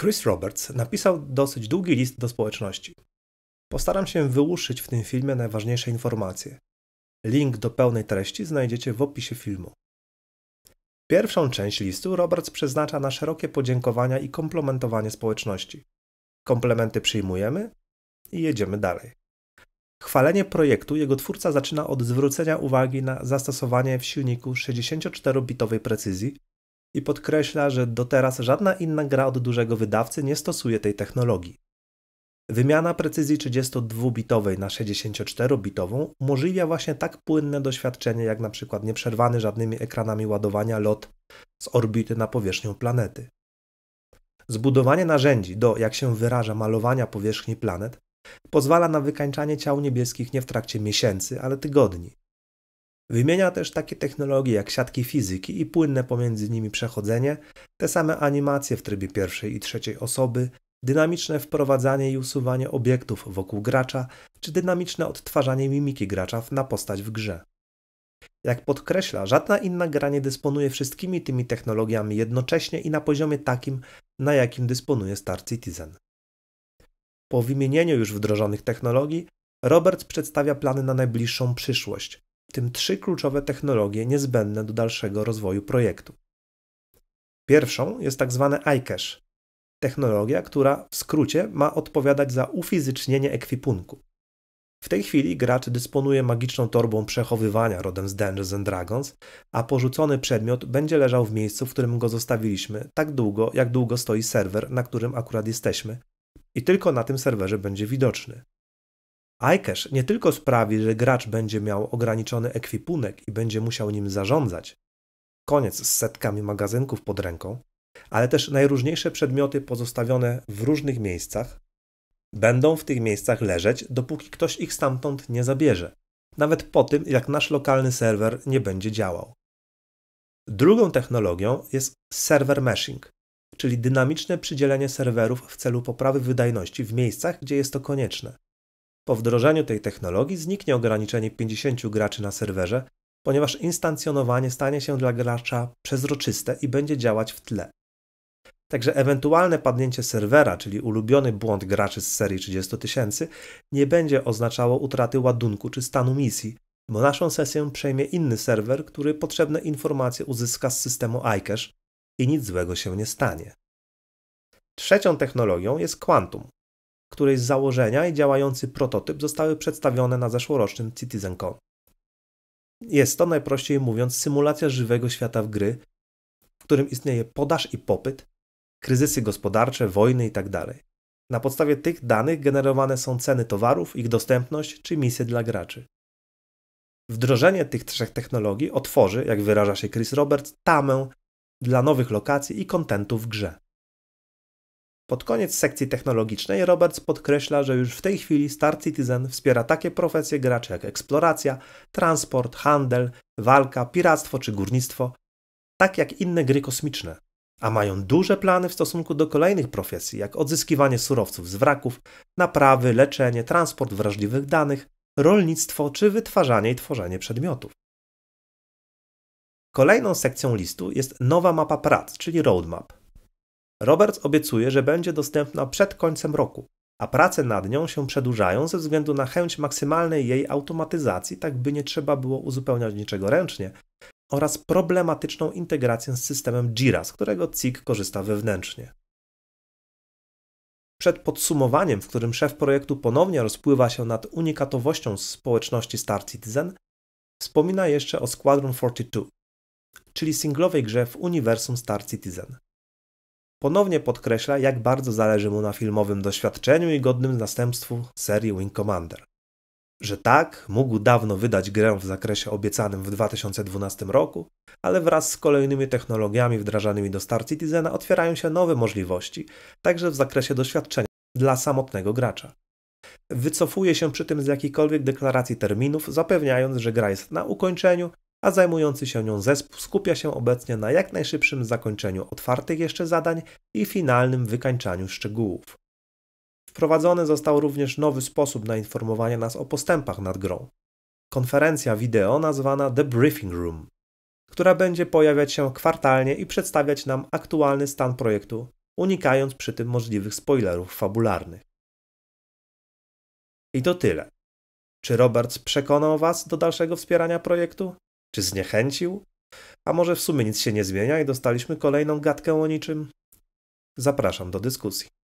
Chris Roberts napisał dosyć długi list do społeczności. Postaram się wyłuszyć w tym filmie najważniejsze informacje. Link do pełnej treści znajdziecie w opisie filmu. Pierwszą część listu Roberts przeznacza na szerokie podziękowania i komplementowanie społeczności. Komplementy przyjmujemy i jedziemy dalej. Chwalenie projektu jego twórca zaczyna od zwrócenia uwagi na zastosowanie w silniku 64-bitowej precyzji i podkreśla, że do teraz żadna inna gra od dużego wydawcy nie stosuje tej technologii. Wymiana precyzji 32-bitowej na 64-bitową umożliwia właśnie tak płynne doświadczenie jak na przykład nieprzerwany żadnymi ekranami ładowania lot z orbity na powierzchnię planety. Zbudowanie narzędzi do, jak się wyraża, malowania powierzchni planet pozwala na wykańczanie ciał niebieskich nie w trakcie miesięcy, ale tygodni. Wymienia też takie technologie jak siatki fizyki i płynne pomiędzy nimi przechodzenie, te same animacje w trybie pierwszej i trzeciej osoby, dynamiczne wprowadzanie i usuwanie obiektów wokół gracza, czy dynamiczne odtwarzanie mimiki gracza na postać w grze. Jak podkreśla, żadna inna gra nie dysponuje wszystkimi tymi technologiami jednocześnie i na poziomie takim, na jakim dysponuje Star Citizen. Po wymienieniu już wdrożonych technologii, Roberts przedstawia plany na najbliższą przyszłość, tym trzy kluczowe technologie niezbędne do dalszego rozwoju projektu. Pierwszą jest tak zwane iCache, technologia, która w skrócie ma odpowiadać za ufizycznienie ekwipunku. W tej chwili gracz dysponuje magiczną torbą przechowywania rodem z Dungeons and Dragons, a porzucony przedmiot będzie leżał w miejscu, w którym go zostawiliśmy, tak długo, jak długo stoi serwer, na którym akurat jesteśmy, i tylko na tym serwerze będzie widoczny iCache nie tylko sprawi, że gracz będzie miał ograniczony ekwipunek i będzie musiał nim zarządzać, koniec z setkami magazynków pod ręką, ale też najróżniejsze przedmioty pozostawione w różnych miejscach będą w tych miejscach leżeć, dopóki ktoś ich stamtąd nie zabierze, nawet po tym, jak nasz lokalny serwer nie będzie działał. Drugą technologią jest server meshing, czyli dynamiczne przydzielenie serwerów w celu poprawy wydajności w miejscach, gdzie jest to konieczne. Po wdrożeniu tej technologii zniknie ograniczenie 50 graczy na serwerze, ponieważ instancjonowanie stanie się dla gracza przezroczyste i będzie działać w tle. Także ewentualne padnięcie serwera, czyli ulubiony błąd graczy z serii 30 tysięcy, nie będzie oznaczało utraty ładunku czy stanu misji, bo naszą sesję przejmie inny serwer, który potrzebne informacje uzyska z systemu iCache i nic złego się nie stanie. Trzecią technologią jest Quantum, której założenia i działający prototyp zostały przedstawione na zeszłorocznym CitizenCon. Jest to najprościej mówiąc symulacja żywego świata w gry, w którym istnieje podaż i popyt, kryzysy gospodarcze, wojny itd. Tak na podstawie tych danych generowane są ceny towarów, ich dostępność czy misje dla graczy. Wdrożenie tych trzech technologii otworzy, jak wyraża się Chris Roberts, tamę dla nowych lokacji i kontentów w grze. Pod koniec sekcji technologicznej Roberts podkreśla, że już w tej chwili Star Citizen wspiera takie profesje graczy jak eksploracja, transport, handel, walka, piractwo czy górnictwo, tak jak inne gry kosmiczne, a mają duże plany w stosunku do kolejnych profesji, jak odzyskiwanie surowców z wraków, naprawy, leczenie, transport wrażliwych danych, rolnictwo czy wytwarzanie i tworzenie przedmiotów. Kolejną sekcją listu jest nowa mapa prac, czyli roadmap. Roberts obiecuje, że będzie dostępna przed końcem roku, a prace nad nią się przedłużają ze względu na chęć maksymalnej jej automatyzacji, tak by nie trzeba było uzupełniać niczego ręcznie, oraz problematyczną integrację z systemem Jira, z którego CIG korzysta wewnętrznie. Przed podsumowaniem, w którym szef projektu ponownie rozpływa się nad unikatowością społeczności Star Citizen, wspomina jeszcze o Squadron 42, czyli singlowej grze w uniwersum Star Citizen ponownie podkreśla, jak bardzo zależy mu na filmowym doświadczeniu i godnym następstwu serii Wing Commander. Że tak, mógł dawno wydać grę w zakresie obiecanym w 2012 roku, ale wraz z kolejnymi technologiami wdrażanymi do Star Citizena otwierają się nowe możliwości, także w zakresie doświadczenia dla samotnego gracza. Wycofuje się przy tym z jakiejkolwiek deklaracji terminów, zapewniając, że gra jest na ukończeniu a zajmujący się nią zespół skupia się obecnie na jak najszybszym zakończeniu otwartych jeszcze zadań i finalnym wykańczaniu szczegółów. Wprowadzony został również nowy sposób na informowanie nas o postępach nad grą. Konferencja wideo nazwana The Briefing Room, która będzie pojawiać się kwartalnie i przedstawiać nam aktualny stan projektu, unikając przy tym możliwych spoilerów fabularnych. I to tyle. Czy Roberts przekonał Was do dalszego wspierania projektu? Czy zniechęcił? A może w sumie nic się nie zmienia i dostaliśmy kolejną gadkę o niczym? Zapraszam do dyskusji.